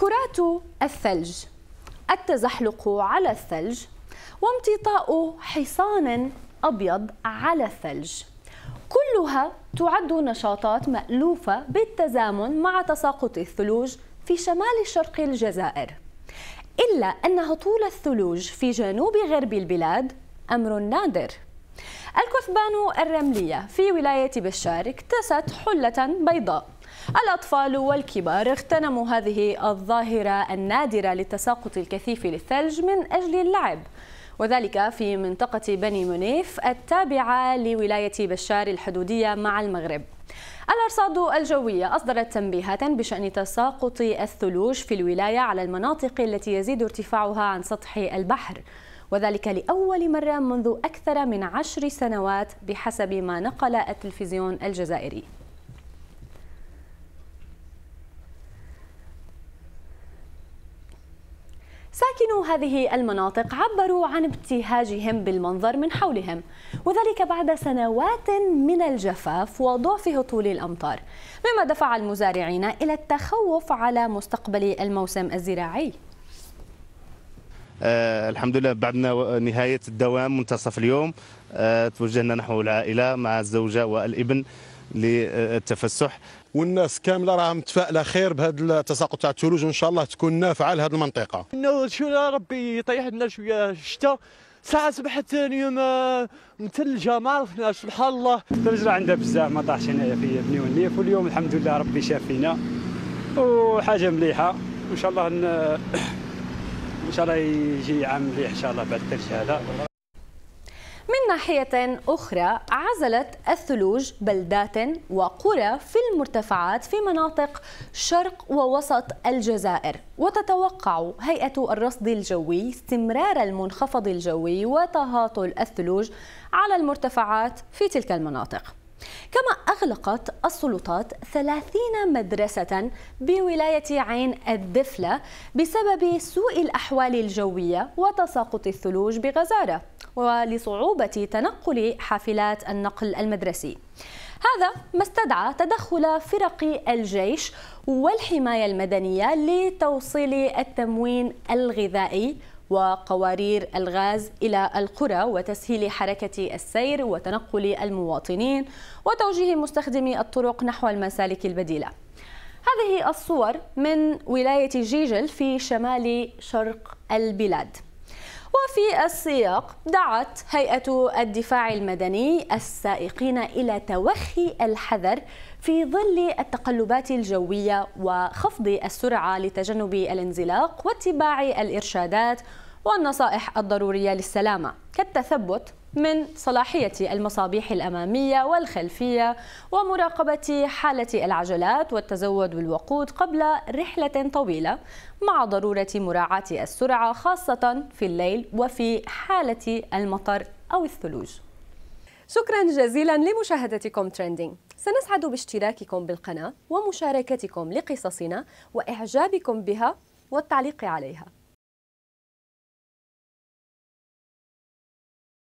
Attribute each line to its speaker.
Speaker 1: كرات الثلج التزحلق على الثلج وامتطاء حصان أبيض على الثلج كلها تعد نشاطات مألوفة بالتزامن مع تساقط الثلوج في شمال شرق الجزائر إلا أن هطول الثلوج في جنوب غرب البلاد أمر نادر الكثبان الرملية في ولاية بشار اكتست حلة بيضاء الأطفال والكبار اغتنموا هذه الظاهرة النادرة للتساقط الكثيف للثلج من أجل اللعب وذلك في منطقة بني منيف التابعة لولاية بشار الحدودية مع المغرب الأرصاد الجوية أصدرت تنبيهات بشأن تساقط الثلوج في الولاية على المناطق التي يزيد ارتفاعها عن سطح البحر وذلك لأول مرة منذ أكثر من عشر سنوات بحسب ما نقل التلفزيون الجزائري ساكنو هذه المناطق عبروا عن ابتهاجهم بالمنظر من حولهم وذلك بعد سنوات من الجفاف وضعف هطول الأمطار مما دفع المزارعين إلى التخوف على مستقبل الموسم الزراعي آه الحمد لله بعدنا نهاية الدوام منتصف اليوم آه توجهنا نحو العائلة مع الزوجة والابن للتفسح والناس كامله راه متفائله خير بهذا التساقط تاع الثلوج وان شاء الله تكون نافعه لهذه المنطقه. شو ربي يطيح لنا شويه الشتاء ساعة صبحت اليوم آه، مثلجة ما عرفناش سبحان الله. الثلج راه عندها بزاف ما طاحش هنايا في بني ونيف واليوم الحمد لله ربي شافينا وحاجة مليحة وان شاء الله إن شاء الله يجي عام مليح ان شاء الله بعد الثلج هذا. من ناحية أخرى عزلت الثلوج بلدات وقرى في المرتفعات في مناطق شرق ووسط الجزائر وتتوقع هيئة الرصد الجوي استمرار المنخفض الجوي وتهاطل الثلوج على المرتفعات في تلك المناطق كما أغلقت السلطات 30 مدرسة بولاية عين الدفلة بسبب سوء الأحوال الجوية وتساقط الثلوج بغزارة ولصعوبة تنقل حافلات النقل المدرسي هذا ما استدعى تدخل فرق الجيش والحماية المدنية لتوصيل التموين الغذائي وقوارير الغاز إلى القرى وتسهيل حركة السير وتنقل المواطنين وتوجيه مستخدمي الطرق نحو المسالك البديلة هذه الصور من ولاية جيجل في شمال شرق البلاد وفي السياق دعت هيئة الدفاع المدني السائقين إلى توخي الحذر في ظل التقلبات الجوية وخفض السرعة لتجنب الانزلاق واتباع الإرشادات والنصائح الضرورية للسلامة كالتثبت من صلاحية المصابيح الأمامية والخلفية ومراقبة حالة العجلات والتزود بالوقود قبل رحلة طويلة مع ضرورة مراعاة السرعة خاصة في الليل وفي حالة المطر أو الثلوج شكرا جزيلا لمشاهدتكم ترندينج سنسعد باشتراككم بالقناة ومشاركتكم لقصصنا وإعجابكم بها والتعليق عليها